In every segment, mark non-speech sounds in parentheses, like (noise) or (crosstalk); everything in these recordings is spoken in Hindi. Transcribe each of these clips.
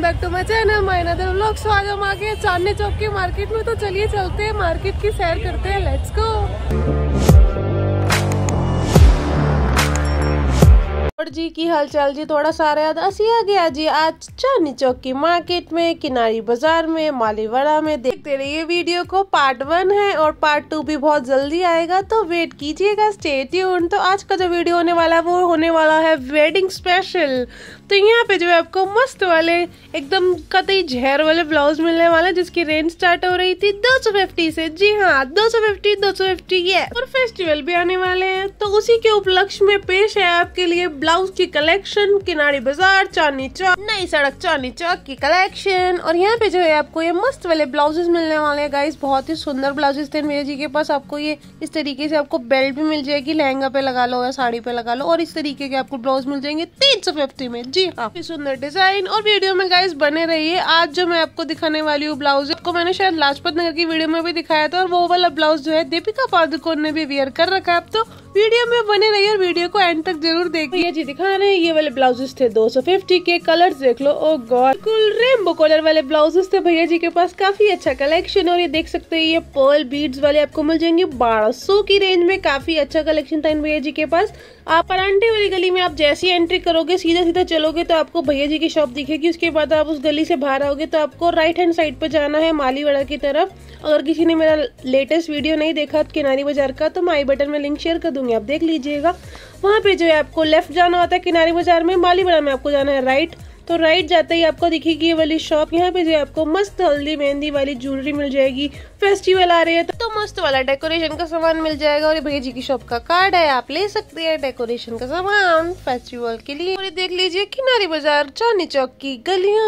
Welcome back to my channel my another vlog so आज हम आ चांदनी चौक की मार्केट में तो चलिए चलते हैं मार्केट की सैर करते हैं लेट्स गो जी की हालचाल जी थोड़ा सारा याद असी आ गया जी आज चांदनी चौक की मार्केट में किनारी बाजार में मालीवाड़ा में देखते रहिए वीडियो को पार्ट वन है और पार्ट टू भी बहुत जल्दी आएगा तो वेट कीजिएगा स्टे तो आज का जो वीडियो होने वाला है वो होने वाला है वेडिंग स्पेशल तो यहाँ पे जो है आपको मस्त वाले एकदम कतई जहर वाले ब्लाउज मिलने वाला जिसकी रेंज स्टार्ट हो रही थी दो सौ फिफ्टी से जी हाँ दो सौ फिफ्टी दो सौ फिफ्टी ये और फेस्टिवल भी आने वाले हैं तो उसी के उपलक्ष्य में पेश है आपके लिए ब्लाउज की कलेक्शन किनारी बाजार चांदी चौक नई सड़क चांदी चौक की कलेक्शन और यहाँ पे जो है आपको ये मस्त वाले ब्लाउजेस मिलने वाले है गाइस बहुत ही सुंदर ब्लाउजेस थे मेरे जी के पास आपको ये इस तरीके से आपको बेल्ट भी मिल जाएगी लहंगा पे लगा लो या साड़ी पे लगा लो और इस तरीके के आपको ब्लाउज मिल जाएंगे तीन सौ फिफ्टी में जी जी हाँ काफी सुंदर डिजाइन और वीडियो में गाइस बने रहिए आज जो मैं आपको दिखाने वाली हूँ ब्लाउज को मैंने शायद लाजपत नगर की वीडियो में भी दिखाया था और वो वाला ब्लाउज जो है दीपिका पादुकोण ने भी वेयर कर रखा है अब तो वीडियो में बने रहिए और वीडियो को एंड तक जरूर देखिए जी दिखा रहे हैं ये वाले ब्लाउजेस थे 250 के कलर्स देख लो ओ oh गॉड बिल्कुल रेनबो कलर वाले ब्लाउजेस थे भैया जी के पास काफी अच्छा कलेक्शन और ये देख सकते हैं ये पर्ल बीड्स वाले आपको मिल जाएंगे 1200 की रेंज में काफी अच्छा कलेक्शन था इन भैया जी के पास आप परांठे वाली गली में आप जैसी एंट्री करोगे सीधा सीधा चलो चलोगे तो आपको भैया जी की शॉप दिखेगी उसके बाद आप उस गली से बाहर आओगे तो आपको राइट हैंड साइड पर जाना है मालीवाड़ा की तरफ अगर किसी ने मेरा लेटेस्ट वीडियो नहीं देखा किनारी बाजार का तो मैं आई बटन में लिंक शेयर कर दूंगी आप देख लीजिएगा वहाँ पे जो है आपको लेफ्ट जाना होता है किनारी बाजार में मालीवाड़ा में आपको जाना है राइट तो राइट जाते ही आपको दिखेगी ये वाली शॉप यहाँ पे जो आपको मस्त हल्दी मेहंदी वाली ज्वेलरी मिल जाएगी फेस्टिवल आ रही है तो, तो मस्त वाला डेकोरेशन का सामान मिल जाएगा और ये भैया जी की शॉप का कार्ड है आप ले सकते हैं डेकोरेशन का सामान फेस्टिवल के लिए और ये देख लीजिए किनारी बाजार चांदी चौक की गलिया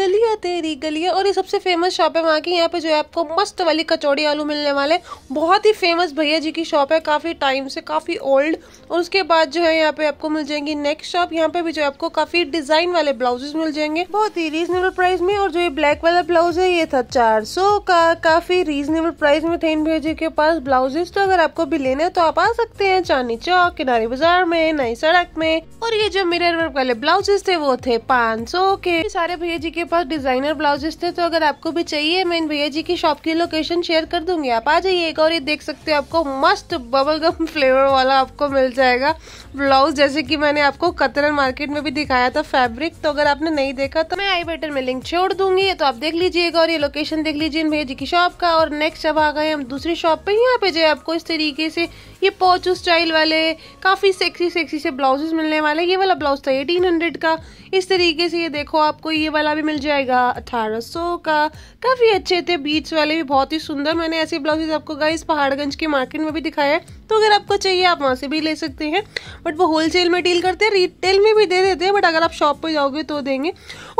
गलिया तेरी गलिया और ये सबसे फेमस शॉप है वहाँ की यहाँ पे जो है आपको मस्त वाली कचौड़ी आलू मिलने वाले बहुत ही फेमस भैया जी की शॉप है काफी टाइम से काफी ओल्ड और उसके बाद जो है यहाँ पे आपको मिल जाएंगी नेक्स्ट शॉप यहाँ पे भी जो है आपको काफी डिजाइन वाले ब्लाउज ब्लाउजेज मिल जाएंगे बहुत ही रीजनेबल प्राइस में और जो ये ब्लैक वाला ब्लाउज है ये था चार सौ का काफी रीजनेबल प्राइस में थे इन भैया के पास ब्लाउजेज तो अगर आपको भी लेना है तो आप आ सकते हैं चांदी चौक किनारे बाजार में नई सड़क में और ये जो मिरर वर्क वाले ब्लाउजेज थे वो थे पाँच सौ के सारे भैया जी के पास डिजाइनर ब्लाउजेज थे तो अगर आपको भी चाहिए मैं इन भैया जी की शॉप की लोकेशन शेयर कर दूंगी आप आ एक और ये देख सकते हो आपको मस्त बबल गम फ्लेवर वाला आपको मिल जाएगा ब्लाउज जैसे कि मैंने आपको कतरन मार्केट में भी दिखाया था फैब्रिक तो अगर अगर आपने नहीं देखा तो मैं आई बटन में लिंक छोड़ दूंगी तो आप देख लीजिएगा और ये लोकेशन देख लीजिए इन भैया जी की शॉप का और नेक्स्ट अब आ गए हम दूसरी शॉप पे यहाँ पे जाए आपको इस तरीके से ये पोचो स्टाइल वाले काफ़ी सेक्सी सेक्सी से ब्लाउजेज मिलने वाले ये वाला ब्लाउज था एटीन हंड्रेड का इस तरीके से ये देखो आपको ये वाला भी मिल जाएगा अठारह का काफ़ी अच्छे थे बीच वाले भी बहुत ही सुंदर मैंने ऐसे ब्लाउजेज आपको गाइस पहाड़गंज के मार्केट में भी दिखाया तो अगर आपको चाहिए आप वहाँ से भी ले सकते हैं बट वो होलसेल में डील करते हैं रिटेल में भी दे देते हैं बट अगर आप शॉप पर जाओगे तो देंगे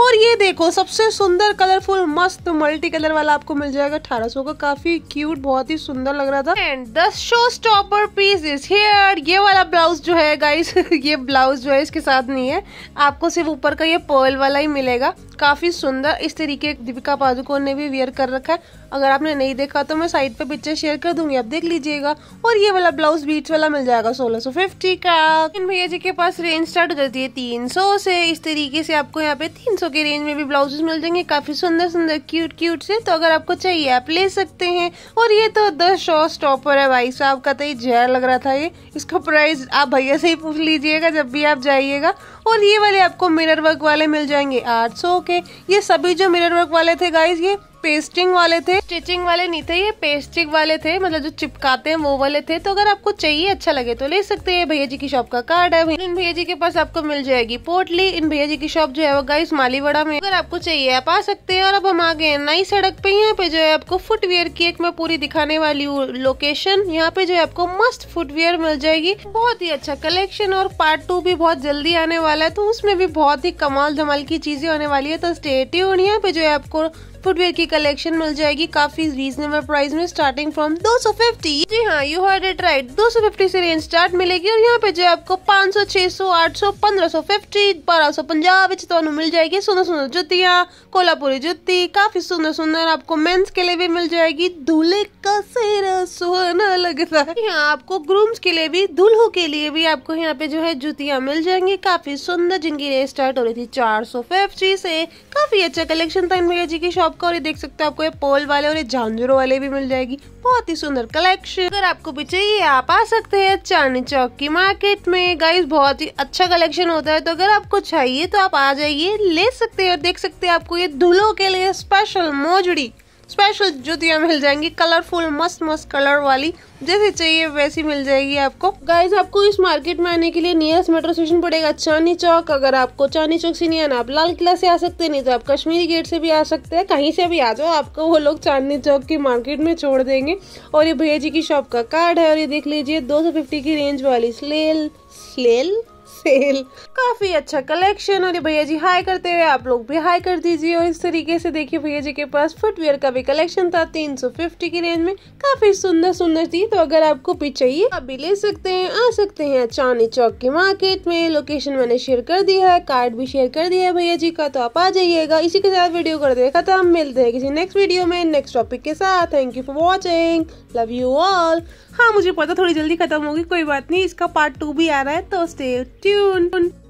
और ये देखो सबसे सुंदर कलरफुल मस्त मल्टी कलर वाला आपको मिल जाएगा अठारह का काफी क्यूट बहुत ही सुंदर लग रहा था and the showstopper piece is here ये वाला ब्लाउज जो है गाइस (laughs) ये ब्लाउज जो है इसके साथ नहीं है आपको सिर्फ ऊपर का ये पर्ल वाला ही मिलेगा काफ़ी सुंदर इस तरीके दीपिका पादुकोण ने भी वेयर कर रखा है अगर आपने नहीं देखा तो मैं साइड पे पिक्चर शेयर कर दूंगी आप देख लीजिएगा और ये वाला ब्लाउज बीच वाला मिल जाएगा सोलह सौ फिफ्टी का इन भैया जी के पास रेंज स्टार्ट करती है तीन सौ से इस तरीके से आपको यहाँ पे तीन सौ के रेंज में भी ब्लाउजेस मिल जाएंगे काफी सुंदर सुंदर क्यूट क्यूट से तो अगर आपको चाहिए आप ले सकते हैं और ये तो द शो स्टॉपर है भाई साहब का तो ये जहर लग रहा था ये इसका प्राइस आप भैया से ही पूछ लीजिएगा जब भी आप जाइएगा और ये वाले आपको मिरर वर्क वाले मिल जाएंगे आठ सौ के ये सभी जो मिरर वर्क वाले थे गाइज ये पेस्टिंग वाले थे स्टिचिंग वाले नहीं थे ये पेस्टिंग वाले थे मतलब जो चिपकाते हैं वो वाले थे तो अगर आपको चाहिए अच्छा लगे तो ले सकते हैं भैया जी की शॉप का कार्ड है इन भैया जी के पास आपको मिल जाएगी पोटली इन भैया जी की शॉप जो है वो गाइस मालीवाड़ा में अगर आपको चाहिए आप आ सकते हैं और अब हम आ गए नई सड़क पे यहाँ पे जो है आपको फुटवेयर की एक मैं पूरी दिखाने वाली हूँ लोकेशन यहाँ पे जो है आपको मस्त फुटवेयर मिल जाएगी बहुत ही अच्छा कलेक्शन और पार्ट टू भी बहुत जल्दी आने वाला है तो उसमें भी बहुत ही कमाल धमाल की चीजें होने वाली है तो स्टेट यहाँ पे जो है आपको फुटवेयर की कलेक्शन मिल जाएगी काफी रीजनेबल प्राइस में स्टार्टिंग फ्रॉम 250 जी हाँ यू हर्ड इट राइट 250 से रेंज स्टार्ट मिलेगी और यहाँ पे जो आपको 500 600 800 1550 1250 ਵਿੱਚ ਤੁਹਾਨੂੰ ਮਿਲ ਜਾਏਗੀ ਸੁੰਦਰ ਸੁੰਦਰ ਜੁੱਤੀਆਂ ਕੋਲਾਪੁਰੀ ਜੁੱਤੀ ਕਾਫੀ ਸੁੰਦਰ सुंदर आपको मेन्स के लिए भी मिल जाएगी दूल्हे का सेहरा सुहाना लगता है यहाँ आपको ग्रूम्स के लिए भी दूल्हों के लिए भी आपको यहाँ पे जो है जुतियाँ मिल जाएंगी काफी सुंदर जिनकी रेंज स्टार्ट हो रही थी फिफ्टी से काफी अच्छा कलेक्शन था इन भैया जी की शॉप आपका और ये देख सकते हो आपको ये पोल वाले और ये झांझरों वाले भी मिल जाएगी बहुत ही सुंदर कलेक्शन अगर आपको भी चाहिए आप आ सकते हैं चांदी चौक की मार्केट में गाइस बहुत ही अच्छा कलेक्शन होता है तो अगर आपको चाहिए तो आप आ जाइए ले सकते हैं और देख सकते हैं आपको ये धुलों के लिए स्पेशल मोजड़ी स्पेशल जुतियाँ मिल जाएंगी कलरफुल मस्त मस्त कलर वाली जैसे चाहिए वैसी मिल जाएगी आपको गाइस आपको इस मार्केट में आने के लिए नियरेस्ट मेट्रो स्टेशन पड़ेगा चांदी चौक अगर आपको चांदी चौक से नहीं आना आप लाल किला से आ सकते नहीं तो आप कश्मीरी गेट से भी आ सकते हैं कहीं से भी आ जाओ आपको वो लोग चांदनी चौक की मार्केट में छोड़ देंगे और ये भैया जी की शॉप का कार्ड है और ये देख लीजिए दो की रेंज वाली स्लेल स्लेल सेल काफी अच्छा कलेक्शन और भैया जी हाई करते हुए आप लोग भी हाई कर दीजिए और इस तरीके से देखिए भैया जी के पास फुटवेयर का भी कलेक्शन था 350 की रेंज में काफी सुंदर सुंदर थी तो अगर आपको भी चाहिए आप भी ले सकते हैं आ सकते हैं चांदी चौक की मार्केट में लोकेशन मैंने शेयर कर दिया है कार्ड भी शेयर कर दिया है भैया जी का तो आप आ जाइएगा इसी के साथ वीडियो कर दे खत्म मिलते हैं किसी नेक्स्ट वीडियो में नेक्स्ट टॉपिक के साथ thank you for watching love you all हाँ मुझे पता थोड़ी जल्दी खत्म होगी कोई बात नहीं इसका पार्ट टू भी आ रहा है तो स्टे tuned.